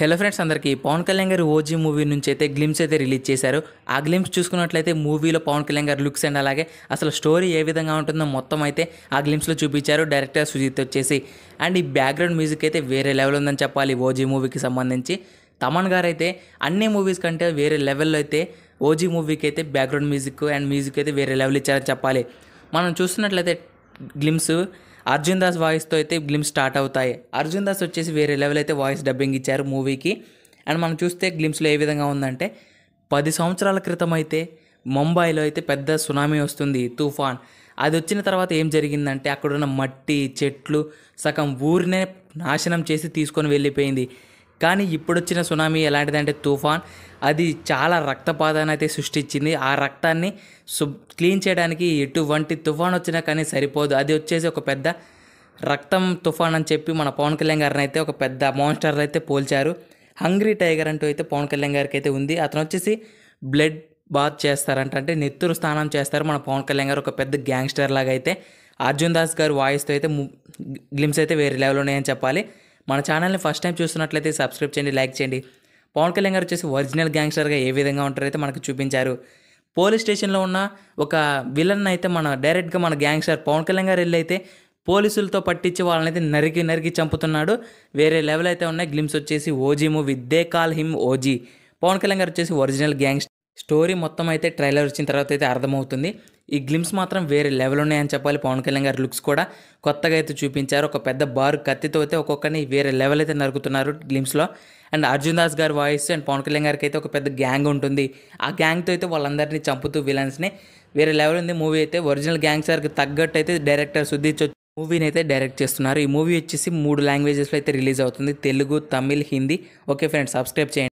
hello friends అందరికీ పవన్ కళ్యాణ్ గారు OG movie నుంచి అయితే గ్లిమ్స్ అయితే రిలీజ్ చేశారు ఆ గ్లిమ్స్ చూసుకున్నట్లయితే మూవీలో పవన్ కళ్యాణ్ గారు లుక్స్ అండ్ అలాగే అసలు స్టోరీ ఏ విధంగా ఉంటుందో మొత్తం అయితే ఆ గ్లిమ్స్లో చూపించారు డైరెక్టర్ సుజిత్ వచ్చేసి అండ్ ఈ బ్యాక్గ్రౌండ్ మ్యూజిక్ అయితే వేరే లెవెల్ ఉందని చెప్పాలి ఓజీ మూవీకి సంబంధించి తమన్ గారు అయితే అన్ని మూవీస్ కంటే వేరే లెవెల్లో అయితే ఓజీ మూవీకి అయితే బ్యాక్గ్రౌండ్ మ్యూజిక్ అండ్ మ్యూజిక్ అయితే వేరే లెవెల్ ఇచ్చారని చెప్పాలి మనం చూస్తున్నట్లయితే గ్లిమ్స్ అర్జున్ దాస్ వాయిస్తో అయితే గ్లిమ్స్ స్టార్ట్ అవుతాయి అర్జున్ దాస్ వచ్చేసి వేరే లెవెల్ అయితే వాయిస్ డబ్బింగ్ ఇచ్చారు మూవీకి అండ్ మనం చూస్తే గ్లిమ్స్లో ఏ విధంగా ఉందంటే పది సంవత్సరాల క్రితం అయితే ముంబైలో అయితే పెద్ద సునామీ వస్తుంది తుఫాన్ అది వచ్చిన తర్వాత ఏం జరిగిందంటే అక్కడున్న మట్టి చెట్లు సగం ఊరినే నాశనం చేసి తీసుకొని వెళ్ళిపోయింది కానీ ఇప్పుడు వచ్చిన సునామీ ఎలాంటిదంటే తుఫాన్ అది చాలా రక్తపాతాన్ని అయితే సృష్టించింది ఆ రక్తాన్ని శు క్లీన్ చేయడానికి ఎటువంటి తుఫాన్ వచ్చినా కానీ సరిపోదు అది వచ్చేసి ఒక పెద్ద రక్తం తుఫాన్ అని చెప్పి మన పవన్ కళ్యాణ్ గారిని అయితే ఒక పెద్ద మాన్స్టర్ అయితే పోల్చారు హంగ్రీ టైగర్ అంటూ అయితే పవన్ కళ్యాణ్ గారికి అయితే ఉంది అతను వచ్చేసి బ్లడ్ బాత్ చేస్తారంట అంటే నెత్తురు స్నానం చేస్తారు మన పవన్ కళ్యాణ్ గారు ఒక పెద్ద గ్యాంగ్స్టర్ లాగా అయితే అర్జున్ దాస్ గారు వాయిస్తో అయితే గ్లిమ్స్ అయితే వేరే లెవెల్ ఉన్నాయని చెప్పాలి మన ఛానల్ని ఫస్ట్ టైం చూస్తున్నట్లయితే సబ్స్క్రైబ్ చేయండి లైక్ చేయండి పవన్ కళ్యాణ్ గారు వచ్చేసి ఒరిజినల్ గ్యాంగ్స్టర్గా ఏ విధంగా ఉంటారైతే మనకు చూపించారు పోలీస్ స్టేషన్లో ఉన్న ఒక విలన్ అయితే మన డైరెక్ట్గా మన గ్యాంగ్స్టర్ పవన్ కళ్యాణ్ గారు వెళ్ళి అయితే పోలీసులతో పట్టించి వాళ్ళనైతే నరికి నరికి చంపుతున్నాడు వేరే లెవెల్ అయితే ఉన్నాయి గ్లిమ్స్ వచ్చేసి OG movie they call him OG Pawan Kalyan garu వచ్చేసి ఒరిజినల్ గ్యాంగ్స్టర్ స్టోరీ మొత్తం అయితే ట్రైలర్ వచ్చిన తర్వాత అయితే అర్థమవుతుంది ఈ గ్లిమ్స్ మాత్రం వేరే లెవెల్ ఉన్నాయని చెప్పాలి పవన్ కళ్యాణ్ గారి లుక్స్ కూడా కొత్తగా అయితే చూపించారు ఒక పెద్ద బారు కత్తితో అయితే ఒక్కొక్కరిని వేరే లెవెల్ అయితే నరుకుతున్నారు గ్లిమ్స్లో and Arjun Das garu voice and Pawan Kalyan గారికి అయితే ఒక పెద్ద గ్యాంగ్ ఉంటుంది ఆ గ్యాంగ్తో అయితే వాళ్ళందరినీ చంపుతూ విలన్స్ని వేరే లెవెల్ ఉంది మూవీ అయితే ఒరిజినల్ సార్కి తగ్గట్టు అయితే డైరెక్టర్ సుధీర్ మూవీని అయితే డైరెక్ట్ చేస్తున్నారు ఈ మూవీ వచ్చేసి మూడు లాంగ్వేజెస్లో అయితే రిలీజ్ అవుతుంది Telugu Tamil Hindi okay friends subscribe చేయండి